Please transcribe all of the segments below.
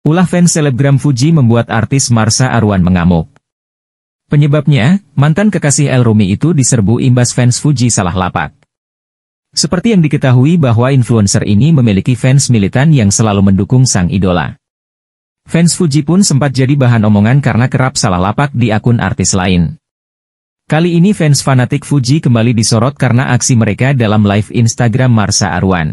Ulah fans selebgram Fuji membuat artis Marsha Arwan mengamuk. Penyebabnya, mantan kekasih El Rumi itu diserbu imbas fans Fuji salah lapak. Seperti yang diketahui bahwa influencer ini memiliki fans militan yang selalu mendukung sang idola. Fans Fuji pun sempat jadi bahan omongan karena kerap salah lapak di akun artis lain. Kali ini fans fanatik Fuji kembali disorot karena aksi mereka dalam live Instagram Marsha Arwan.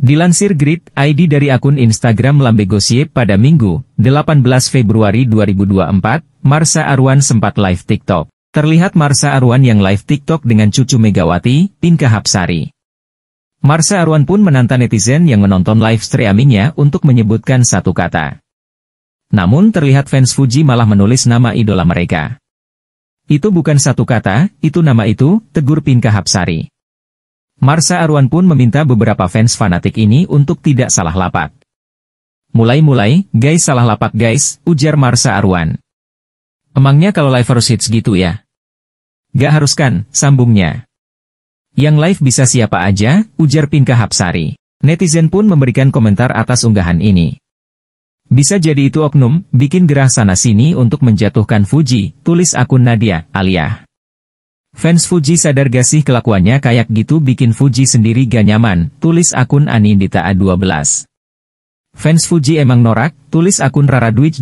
Dilansir Grid ID dari akun Instagram Lambe Lambegosie pada Minggu, 18 Februari 2024, Marsa Arwan sempat live TikTok. Terlihat Marsa Arwan yang live TikTok dengan cucu Megawati, Pinka Hapsari. Marsa Arwan pun menantang netizen yang menonton live streamingnya untuk menyebutkan satu kata. Namun terlihat fans Fuji malah menulis nama idola mereka. Itu bukan satu kata, itu nama itu, tegur Pinka Hapsari. Marsa Arwan pun meminta beberapa fans fanatik ini untuk tidak salah lapak. Mulai-mulai, guys salah lapak, guys, ujar Marsa Arwan. Emangnya kalau live harus hits gitu ya? Gak harus kan, sambungnya. Yang live bisa siapa aja, ujar Pinka Hapsari. Netizen pun memberikan komentar atas unggahan ini. Bisa jadi itu oknum, bikin gerah sana-sini untuk menjatuhkan Fuji, tulis akun Nadia, Aliyah. Fans Fuji sadar gak sih kelakuannya kayak gitu bikin Fuji sendiri gak nyaman, tulis akun Anindita A12. Fans Fuji emang norak, tulis akun Rara Dwi 87.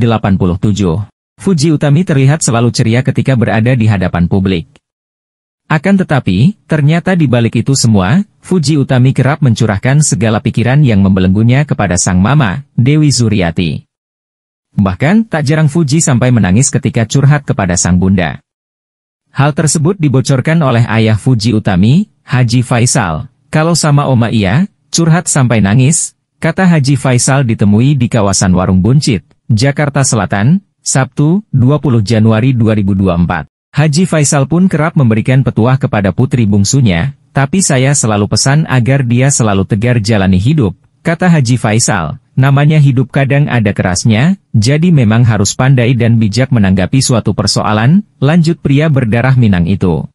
Fuji Utami terlihat selalu ceria ketika berada di hadapan publik. Akan tetapi, ternyata di balik itu semua, Fuji Utami kerap mencurahkan segala pikiran yang membelenggunya kepada sang mama, Dewi Zuriati. Bahkan, tak jarang Fuji sampai menangis ketika curhat kepada sang bunda. Hal tersebut dibocorkan oleh ayah Fuji Utami, Haji Faisal. Kalau sama Oma iya, curhat sampai nangis, kata Haji Faisal ditemui di kawasan Warung Buncit, Jakarta Selatan, Sabtu, 20 Januari 2024. Haji Faisal pun kerap memberikan petuah kepada putri bungsunya, tapi saya selalu pesan agar dia selalu tegar jalani hidup, kata Haji Faisal. Namanya hidup kadang ada kerasnya, jadi memang harus pandai dan bijak menanggapi suatu persoalan, lanjut pria berdarah Minang itu.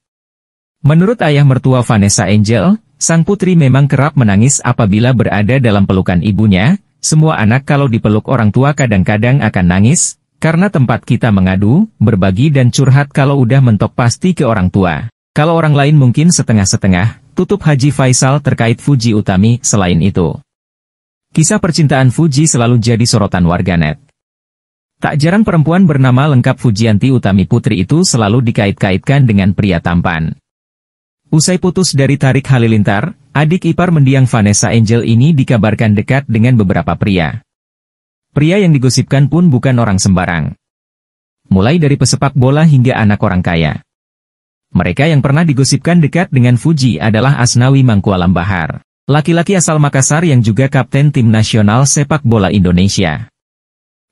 Menurut ayah mertua Vanessa Angel, sang putri memang kerap menangis apabila berada dalam pelukan ibunya, semua anak kalau dipeluk orang tua kadang-kadang akan nangis, karena tempat kita mengadu, berbagi dan curhat kalau udah mentok pasti ke orang tua. Kalau orang lain mungkin setengah-setengah, tutup Haji Faisal terkait Fuji Utami selain itu. Kisah percintaan Fuji selalu jadi sorotan warganet. Tak jarang perempuan bernama lengkap Fujianti Utami Putri itu selalu dikait-kaitkan dengan pria tampan. Usai putus dari Tarik Halilintar, adik ipar mendiang Vanessa Angel ini dikabarkan dekat dengan beberapa pria. Pria yang digosipkan pun bukan orang sembarang. Mulai dari pesepak bola hingga anak orang kaya. Mereka yang pernah digosipkan dekat dengan Fuji adalah Asnawi Mangkualam Bahar. Laki-laki asal Makassar yang juga kapten tim nasional sepak bola Indonesia.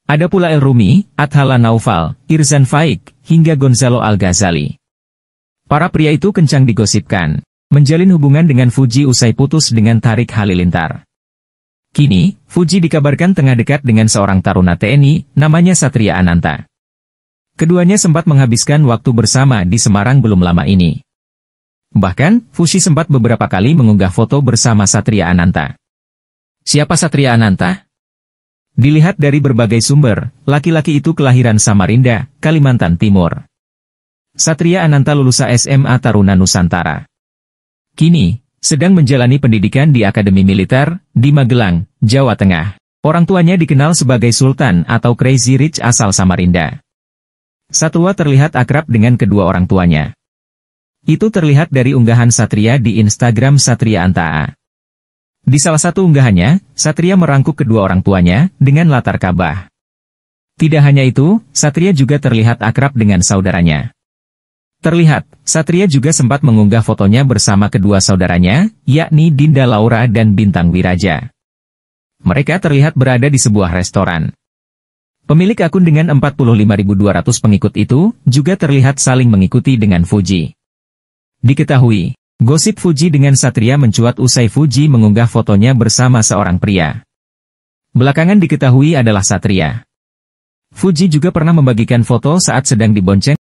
Ada pula El Rumi, Adhala Naufal, Irzan Faik, hingga Gonzalo Al-Ghazali. Para pria itu kencang digosipkan, menjalin hubungan dengan Fuji usai putus dengan Tarik Halilintar. Kini, Fuji dikabarkan tengah dekat dengan seorang taruna TNI, namanya Satria Ananta. Keduanya sempat menghabiskan waktu bersama di Semarang belum lama ini. Bahkan, Fushi sempat beberapa kali mengunggah foto bersama Satria Ananta. Siapa Satria Ananta? Dilihat dari berbagai sumber, laki-laki itu kelahiran Samarinda, Kalimantan Timur. Satria Ananta lulusan SMA Taruna Nusantara. Kini, sedang menjalani pendidikan di Akademi Militer, di Magelang, Jawa Tengah. Orang tuanya dikenal sebagai Sultan atau Crazy Rich asal Samarinda. Satwa terlihat akrab dengan kedua orang tuanya. Itu terlihat dari unggahan Satria di Instagram Satria Antaa. Di salah satu unggahannya, Satria merangkuk kedua orang tuanya dengan latar Ka'bah. Tidak hanya itu, Satria juga terlihat akrab dengan saudaranya. Terlihat, Satria juga sempat mengunggah fotonya bersama kedua saudaranya, yakni Dinda Laura dan Bintang Wiraja. Mereka terlihat berada di sebuah restoran. Pemilik akun dengan 45.200 pengikut itu juga terlihat saling mengikuti dengan Fuji. Diketahui, gosip Fuji dengan Satria mencuat usai Fuji mengunggah fotonya bersama seorang pria. Belakangan diketahui adalah Satria. Fuji juga pernah membagikan foto saat sedang dibonceng